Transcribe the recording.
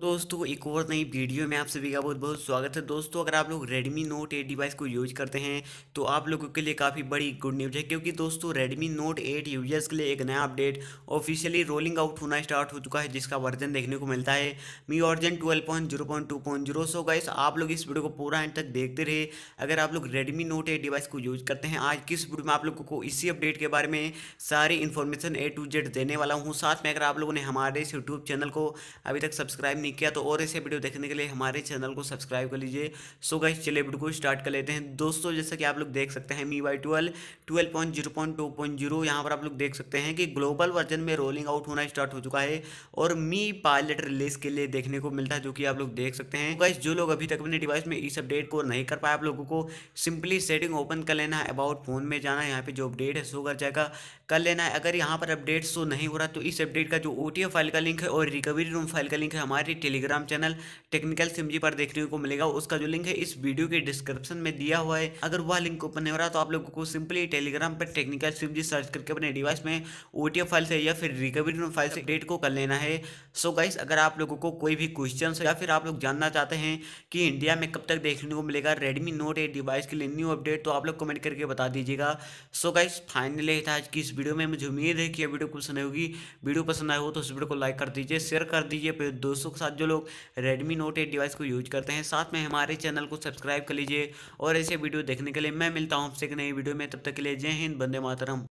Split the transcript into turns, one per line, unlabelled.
दोस्तों एक और नई वीडियो में आप सभी का बहुत बहुत स्वागत है दोस्तों अगर आप लोग Redmi Note 8 डिवाइस को यूज करते हैं तो आप लोगों के लिए काफ़ी बड़ी गुड न्यूज़ है क्योंकि दोस्तों Redmi Note 8 यूजर्स के लिए एक नया अपडेट ऑफिशियली रोलिंग आउट होना स्टार्ट हो चुका है जिसका वर्जन देखने को मिलता है Mi version twelve point zero point two point zero so guys आप लोग इस वीडियो को पूरा एंड तक देखते रहे अगर आप लोग रेडमी नोट एट डिवाइस को यूज करते हैं आज किस वीडियो में आप लोगों को इसी अपडेट के बारे में सारी इन्फॉर्मेशन ए टू जेड देने वाला हूँ साथ में अगर आप लोगों ने हमारे इस यूट्यूब चैनल को अभी तक सब्सक्राइब नहीं किया तो और ऐसे वीडियो देखने के लिए हमारे चैनल को सब्सक्राइब कर लीजिए सो गाइस चलिए वीडियो को स्टार्ट कर लेते हैं दोस्तों जैसा कि आप लोग देख सकते हैं MIUI twelve twelve point zero point two point zero यहाँ पर आप लोग देख सकते हैं कि ग्लोबल वर्जन में रोलिंग आउट होना स्टार्ट हो चुका है और मी पायलट रिलीज के लिए देखने को मिलता है जो कि आप लोग देख सकते हैं गाइस जो लोग अभी तक अपने डिवाइस में इस अपडेट को नहीं कर पाए आप लोगों को सिंपली सेटिंग ओपन कर लेना है अबाउट फोन में जाना यहाँ पे जो अपडेट है सो कर जाएगा कर लेना है अगर यहाँ पर अपडेट शो नहीं हो रहा तो इस अपडेट का जो ओ फाइल का लिंक है और रिकवरी रूम फाइल का लिंक है हमारे टेलीग्राम चैनल टेक्निकल सिमजी पर देखने को मिलेगा उसका जो लिंक है इस वीडियो के डिस्क्रिप्शन में दिया हुआ है अगर वह लिंक ओपन नहीं हो रहा तो आप लोगों को सिंपली टेलीग्राम पर टेक्निकल सिमजी सर्च करके अपने डिवाइस में ओ फाइल से या फिर रिकवरी फाइल से डेट को कर लेना है सो गाइस अगर आप लोगों को कोई भी क्वेश्चन या फिर आप लोग जानना चाहते हैं कि इंडिया में कब तक देखने को मिलेगा रेडमी नोट एट डिवाइस के लिए न्यू अपडेट तो आप लोग कमेंट करके बता दीजिएगा सो गाइस फाइनली था आज की इस वीडियो में मुझे उम्मीद है कि यह वीडियो पसंद होगी वीडियो पसंद आए हो तो इस वीडियो को लाइक कर दीजिए शेयर कर दीजिए फिर दोस्तों के साथ साथ जो लोग रेडमी नोट एट डिवाइस को यूज करते हैं साथ में हमारे चैनल को सब्सक्राइब कर लीजिए और ऐसे वीडियो देखने के लिए मैं मिलता हूँ आपसे एक नई वीडियो में तब तक के लिए जय हिंद बंदे मातरम